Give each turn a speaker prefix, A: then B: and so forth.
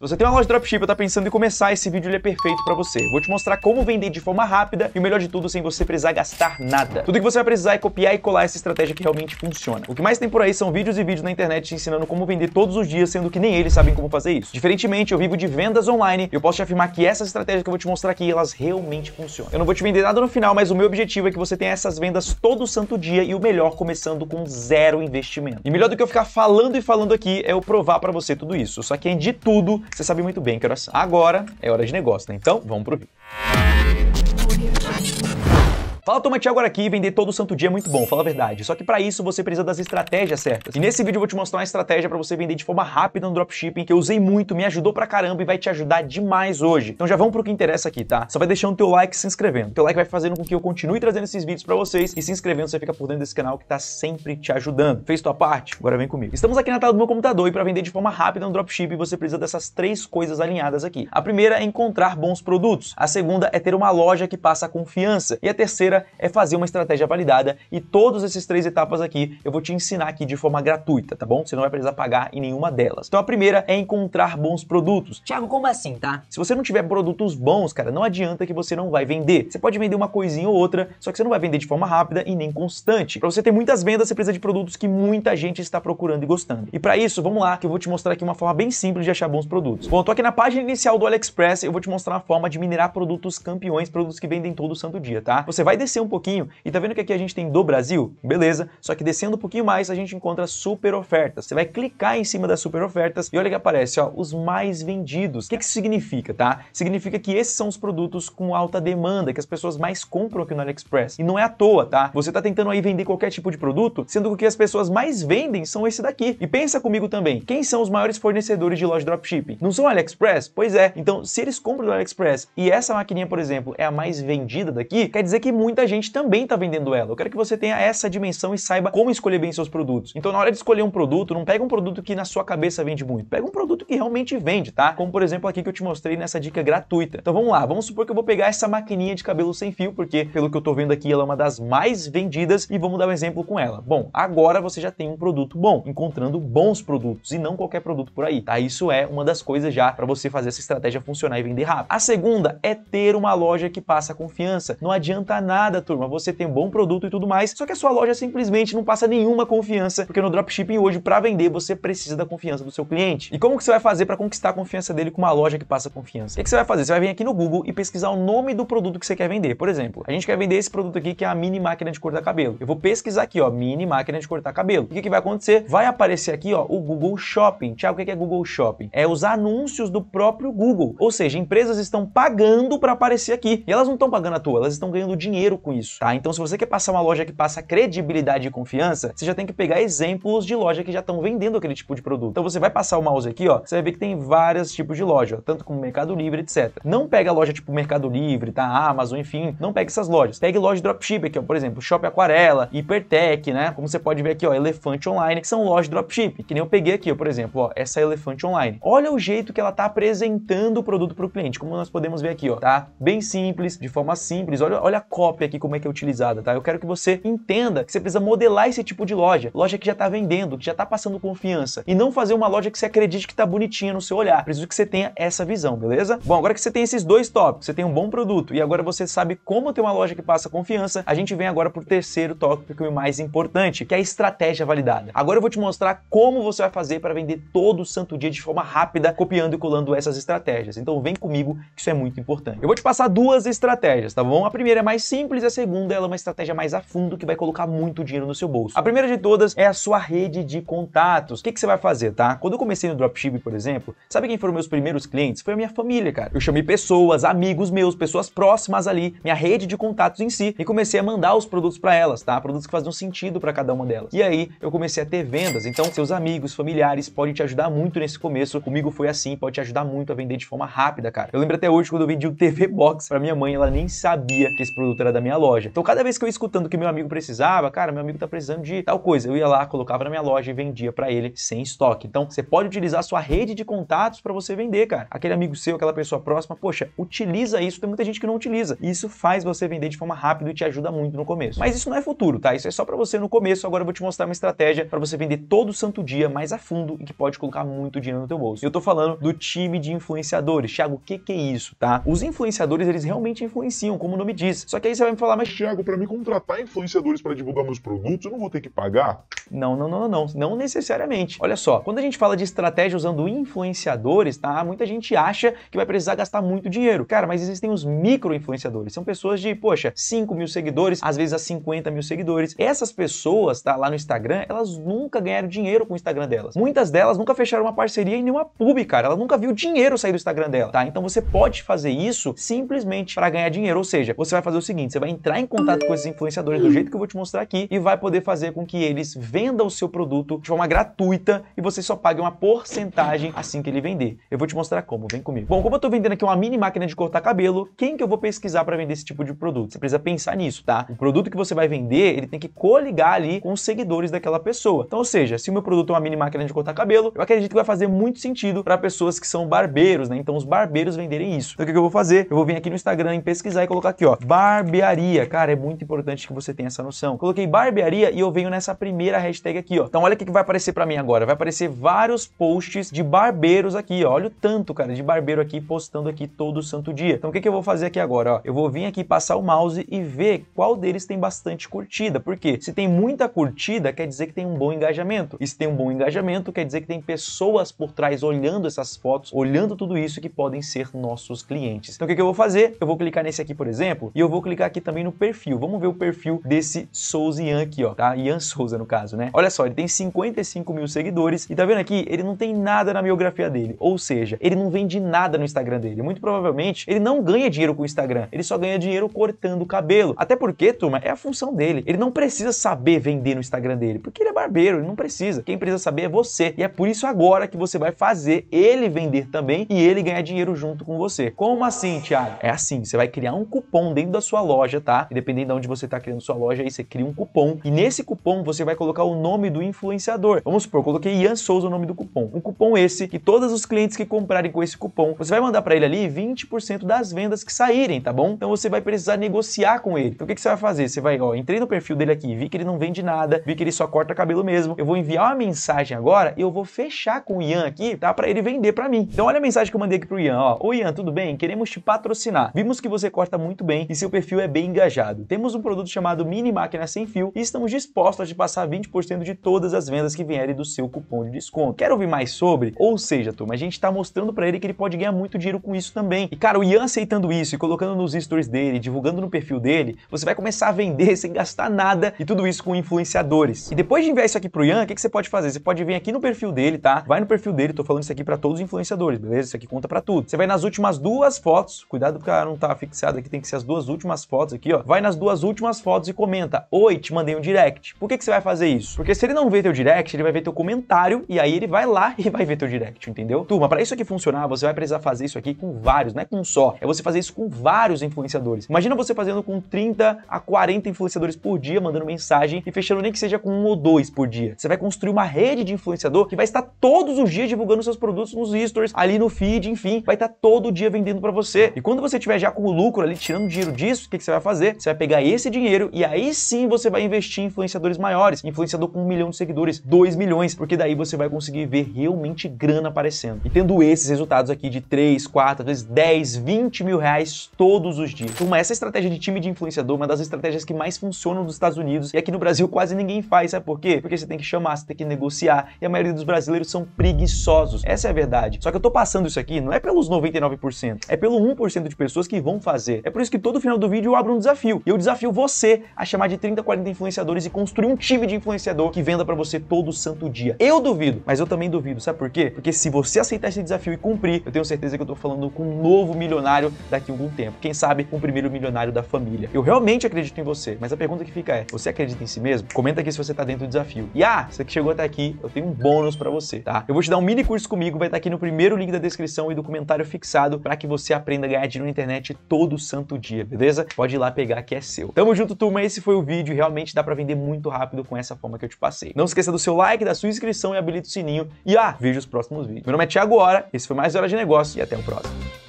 A: Se você tem uma loja de dropship e tá pensando em começar, esse vídeo é perfeito para você. Vou te mostrar como vender de forma rápida e o melhor de tudo, sem você precisar gastar nada. Tudo que você vai precisar é copiar e colar essa estratégia que realmente funciona. O que mais tem por aí são vídeos e vídeos na internet te ensinando como vender todos os dias, sendo que nem eles sabem como fazer isso. Diferentemente, eu vivo de vendas online e eu posso te afirmar que essas estratégias que eu vou te mostrar aqui, elas realmente funcionam. Eu não vou te vender nada no final, mas o meu objetivo é que você tenha essas vendas todo santo dia e o melhor começando com zero investimento. E melhor do que eu ficar falando e falando aqui é eu provar para você tudo isso. Só que, é de tudo, você sabe muito bem que horas são. Agora é hora de negócio, né? Então, vamos pro vídeo. Falar tomate agora aqui e vender todo santo dia é muito bom, fala a verdade. Só que para isso você precisa das estratégias certas. E nesse vídeo eu vou te mostrar uma estratégia para você vender de forma rápida no dropshipping que eu usei muito, me ajudou pra caramba e vai te ajudar demais hoje. Então já vamos pro que interessa aqui, tá? Só vai deixando teu like e se inscrevendo. Teu like vai fazendo com que eu continue trazendo esses vídeos para vocês e se inscrevendo você fica por dentro desse canal que tá sempre te ajudando. Fez tua parte? Agora vem comigo. Estamos aqui na tela do meu computador e para vender de forma rápida no dropshipping você precisa dessas três coisas alinhadas aqui. A primeira é encontrar bons produtos. A segunda é ter uma loja que passa confiança. E a terceira terceira é fazer uma estratégia validada e todas essas três etapas aqui eu vou te ensinar aqui de forma gratuita, tá bom? Você não vai precisar pagar em nenhuma delas. Então a primeira é encontrar bons produtos. Tiago, como assim, tá? Se você não tiver produtos bons, cara, não adianta que você não vai vender. Você pode vender uma coisinha ou outra, só que você não vai vender de forma rápida e nem constante. Para você ter muitas vendas, você precisa de produtos que muita gente está procurando e gostando. E para isso, vamos lá que eu vou te mostrar aqui uma forma bem simples de achar bons produtos. Bom, tô aqui na página inicial do AliExpress, eu vou te mostrar uma forma de minerar produtos campeões, produtos que vendem todo santo dia, tá? Você vai descer um pouquinho, e tá vendo que aqui a gente tem do Brasil? Beleza, só que descendo um pouquinho mais a gente encontra super ofertas. Você vai clicar em cima das super ofertas e olha que aparece, ó, os mais vendidos. O que, que isso significa, tá? Significa que esses são os produtos com alta demanda, que as pessoas mais compram aqui no AliExpress. E não é à toa, tá? Você tá tentando aí vender qualquer tipo de produto, sendo que o que as pessoas mais vendem são esse daqui. E pensa comigo também, quem são os maiores fornecedores de loja dropshipping? Não são AliExpress? Pois é. Então, se eles compram do AliExpress e essa maquininha, por exemplo, é a mais vendida daqui, quer dizer que é muito muita gente também está vendendo ela. Eu quero que você tenha essa dimensão e saiba como escolher bem seus produtos. Então, na hora de escolher um produto, não pega um produto que na sua cabeça vende muito. Pega um produto que realmente vende, tá? Como por exemplo aqui que eu te mostrei nessa dica gratuita. Então vamos lá, vamos supor que eu vou pegar essa maquininha de cabelo sem fio, porque pelo que eu tô vendo aqui, ela é uma das mais vendidas e vamos dar um exemplo com ela. Bom, agora você já tem um produto bom, encontrando bons produtos e não qualquer produto por aí, tá? Isso é uma das coisas já para você fazer essa estratégia funcionar e vender rápido. A segunda é ter uma loja que passa confiança. Não adianta nada nada, turma. Você tem um bom produto e tudo mais, só que a sua loja simplesmente não passa nenhuma confiança, porque no dropshipping hoje, para vender, você precisa da confiança do seu cliente. E como que você vai fazer para conquistar a confiança dele com uma loja que passa confiança? O que, que, você vai fazer? Você vai vir aqui no Google e pesquisar o nome do produto que você quer vender. Por exemplo, a gente quer vender esse produto aqui que é a mini máquina de cortar cabelo. Eu vou pesquisar aqui, ó, mini máquina de cortar cabelo. O que, que vai acontecer? Vai aparecer aqui, ó, o Google Shopping. Tiago, o que é Google Shopping? É os anúncios do próprio Google. Ou seja, empresas estão pagando para aparecer aqui. E elas não estão pagando à toa, elas estão ganhando dinheiro dinheiro com isso, tá? Então se você quer passar uma loja que passa credibilidade e confiança, você já tem que pegar exemplos de loja que já estão vendendo aquele tipo de produto. Então você vai passar o mouse aqui, ó, você vai ver que tem vários tipos de loja, tanto como Mercado Livre, etc. Não pega loja tipo Mercado Livre, tá? Amazon, enfim, não pega essas lojas. Pegue loja de dropship aqui, ó, por exemplo, Shop Aquarela, Hipertech, né? Como você pode ver aqui, ó, Elefante Online, que são lojas de dropship, que nem eu peguei aqui, ó, por exemplo, ó, essa Elefante Online. Olha o jeito que ela tá apresentando o produto para o cliente, como nós podemos ver aqui, ó, tá? Bem simples, de forma simples. Olha, olha a cópia aqui como é que é utilizada, tá? Eu quero que você entenda que você precisa modelar esse tipo de loja, loja que já tá vendendo, que já tá passando confiança, e não fazer uma loja que você acredite que tá bonitinha no seu olhar. Preciso que você tenha essa visão, beleza? Bom, agora que você tem esses dois tópicos, você tem um bom produto e agora você sabe como ter uma loja que passa confiança, a gente vem agora pro terceiro tópico e é mais importante, que é a estratégia validada. Agora eu vou te mostrar como você vai fazer para vender todo santo dia de forma rápida, copiando e colando essas estratégias. Então vem comigo, que isso é muito importante. Eu vou te passar duas estratégias, tá bom? A primeira é mais simples, simples, a segunda ela é uma estratégia mais a fundo que vai colocar muito dinheiro no seu bolso. A primeira de todas é a sua rede de contatos. O que, que você vai fazer, tá? Quando eu comecei no dropshipping, por exemplo, sabe quem foram meus primeiros clientes? Foi a minha família, cara. Eu chamei pessoas, amigos meus, pessoas próximas ali, minha rede de contatos em si, e comecei a mandar os produtos para elas, tá? Produtos que faziam sentido para cada uma delas. E aí eu comecei a ter vendas. Então, seus amigos, familiares podem te ajudar muito nesse começo. Comigo foi assim, pode te ajudar muito a vender de forma rápida, cara. Eu lembro até hoje quando eu vendi o um TV Box para minha mãe, ela nem sabia que esse produto era da minha loja. Então cada vez que eu ia escutando que meu amigo precisava, cara, meu amigo tá precisando de tal coisa, eu ia lá, colocava na minha loja e vendia para ele sem estoque. Então você pode utilizar a sua rede de contatos para você vender, cara. Aquele amigo seu, aquela pessoa próxima, poxa, utiliza isso, tem muita gente que não utiliza. Isso faz você vender de forma rápida e te ajuda muito no começo. Mas isso não é futuro, tá? Isso é só para você no começo. Agora eu vou te mostrar uma estratégia para você vender todo santo dia mais a fundo e que pode colocar muito dinheiro no teu bolso. Eu tô falando do time de influenciadores. Thiago, o que que é isso, tá? Os influenciadores, eles realmente influenciam, como o nome diz. Só que aí você vai me falar, mas Thiago, para me contratar influenciadores para divulgar meus produtos, eu não vou ter que pagar? Não, não, não, não, não necessariamente. Olha só, quando a gente fala de estratégia usando influenciadores, tá? Muita gente acha que vai precisar gastar muito dinheiro. Cara, mas existem os micro influenciadores. São pessoas de, poxa, 5 mil seguidores, às vezes a 50 mil seguidores. Essas pessoas, tá? Lá no Instagram, elas nunca ganharam dinheiro com o Instagram delas. Muitas delas nunca fecharam uma parceria em nenhuma pub, cara. Ela nunca viu dinheiro sair do Instagram dela, tá? Então você pode fazer isso simplesmente para ganhar dinheiro. Ou seja, você vai fazer o seguinte: você vai entrar em contato com esses influenciadores do jeito que eu vou te mostrar aqui e vai poder fazer com que eles vendam o seu produto de forma gratuita e você só paga uma porcentagem assim que ele vender. Eu vou te mostrar como, vem comigo. Bom, como eu tô vendendo aqui uma mini máquina de cortar cabelo, quem que eu vou pesquisar para vender esse tipo de produto? Você precisa pensar nisso, tá? O produto que você vai vender, ele tem que coligar ali com os seguidores daquela pessoa. Então, ou seja, se o meu produto é uma mini máquina de cortar cabelo, eu acredito que vai fazer muito sentido para pessoas que são barbeiros, né? Então, os barbeiros venderem isso. Então, o que, eu vou fazer? Eu vou vir aqui no Instagram e pesquisar e colocar aqui, ó, barbearia barbearia. Cara, é muito importante que você tenha essa noção. Coloquei barbearia e eu venho nessa primeira hashtag aqui, ó. Então olha o que vai aparecer para mim agora. Vai aparecer vários posts de barbeiros aqui, ó. Olha o tanto, cara, de barbeiro aqui postando aqui todo santo dia. Então o que, que eu vou fazer aqui agora, ó? Eu vou vir aqui passar o mouse e ver qual deles tem bastante curtida. Porque se tem muita curtida, quer dizer que tem um bom engajamento. E se tem um bom engajamento, quer dizer que tem pessoas por trás olhando essas fotos, olhando tudo isso que podem ser nossos clientes. Então o que, que eu vou fazer? Eu vou clicar nesse aqui, por exemplo, e eu vou clicar aqui também no perfil. Vamos ver o perfil desse Souza Ian aqui, ó, tá? Ian Souza, no caso, né? Olha só, ele tem 55 mil seguidores e tá vendo aqui? Ele não tem nada na biografia dele, ou seja, ele não vende nada no Instagram dele. Muito provavelmente, ele não ganha dinheiro com o Instagram, ele só ganha dinheiro cortando o cabelo. Até porque, turma, é a função dele. Ele não precisa saber vender no Instagram dele, porque ele é barbeiro, ele não precisa. Quem precisa saber é você. E é por isso agora que você vai fazer ele vender também e ele ganhar dinheiro junto com você. Como assim, Thiago? É assim, você vai criar um cupom dentro da sua loja loja, tá? E dependendo de onde você está criando sua loja, aí você cria um cupom. E nesse cupom você vai colocar o nome do influenciador. Vamos supor, coloquei Ian Souza o nome do cupom. Um cupom esse que todos os clientes que comprarem com esse cupom, você vai mandar para ele ali 20% das vendas que saírem, tá bom? Então você vai precisar negociar com ele. Então o que, que você vai fazer? Você vai, ó, entrei no perfil dele aqui, vi que ele não vende nada, vi que ele só corta cabelo mesmo. Eu vou enviar uma mensagem agora e eu vou fechar com o Ian aqui, tá? Para ele vender para mim. Então olha a mensagem que eu mandei aqui pro Ian, ó. Ô Ian, tudo bem? Queremos te patrocinar. Vimos que você corta muito bem e seu perfil é é bem engajado. Temos um produto chamado Mini Máquina Sem Fio e estamos dispostos a te passar 20% de todas as vendas que vierem do seu cupom de desconto. Quer ouvir mais sobre? Ou seja, turma, a gente está mostrando para ele que ele pode ganhar muito dinheiro com isso também. E cara, o Ian aceitando isso e colocando nos stories dele, divulgando no perfil dele, você vai começar a vender sem gastar nada e tudo isso com influenciadores. E depois de enviar isso aqui pro Ian, o que, que você pode fazer? Você pode vir aqui no perfil dele, tá? Vai no perfil dele, tô falando isso aqui para todos os influenciadores, beleza? Isso aqui conta para tudo. Você vai nas últimas duas fotos, cuidado porque ela não tá fixada aqui, tem que ser as duas últimas fotos fotos aqui, ó, vai nas duas últimas fotos e comenta: Oi, te mandei um direct. Por que, que você vai fazer isso? Porque se ele não vê teu direct, ele vai ver teu comentário e aí ele vai lá e vai ver teu direct, entendeu? Turma, para isso aqui funcionar, você vai precisar fazer isso aqui com vários, não é com só. É você fazer isso com vários influenciadores. Imagina você fazendo com 30 a 40 influenciadores por dia, mandando mensagem e fechando nem que seja com um ou dois por dia. Você vai construir uma rede de influenciador que vai estar todos os dias divulgando seus produtos nos stories, ali no feed, enfim, vai estar todo dia vendendo para você. E quando você tiver já com o lucro ali, tirando dinheiro disso, o que, que que você vai fazer? Você vai pegar esse dinheiro e aí sim você vai investir em influenciadores maiores, influenciador com um milhão de seguidores, dois milhões, porque daí você vai conseguir ver realmente grana aparecendo. E tendo esses resultados aqui de 3, 4, às vezes 10, 20 mil reais todos os dias. Então, essa estratégia de time de influenciador é uma das estratégias que mais funcionam nos Estados Unidos e aqui no Brasil quase ninguém faz, sabe por quê? Porque você tem que chamar, você tem que negociar e a maioria dos brasileiros são preguiçosos. Essa é a verdade. Só que eu tô passando isso aqui não é pelos 99%, é pelo 1% de pessoas que vão fazer. É por isso que todo final do vídeo abro um desafio. E eu desafio você a chamar de 30, 40 influenciadores e construir um time de influenciador que venda para você todo santo dia. Eu duvido, mas eu também duvido. Sabe por quê? Porque se você aceitar esse desafio e cumprir, eu tenho certeza que eu tô falando com um novo milionário daqui a algum tempo. Quem sabe um primeiro milionário da família. Eu realmente acredito em você, mas a pergunta que fica é: você acredita em si mesmo? Comenta aqui se você tá dentro do desafio. E ah, você que chegou até aqui, eu tenho um bônus para você, tá? Eu vou te dar um mini curso comigo, vai estar tá aqui no primeiro link da descrição e do comentário fixado para que você aprenda a ganhar dinheiro na internet todo santo dia, beleza? Pode pode ir lá pegar que é seu. Tamo junto, turma. Esse foi o vídeo. Realmente dá pra vender muito rápido com essa forma que eu te passei. Não esqueça do seu like, da sua inscrição e habilita o sininho. E ah, veja os próximos vídeos. Meu nome é Thiago Hora, esse foi mais Hora de Negócio e até o próximo.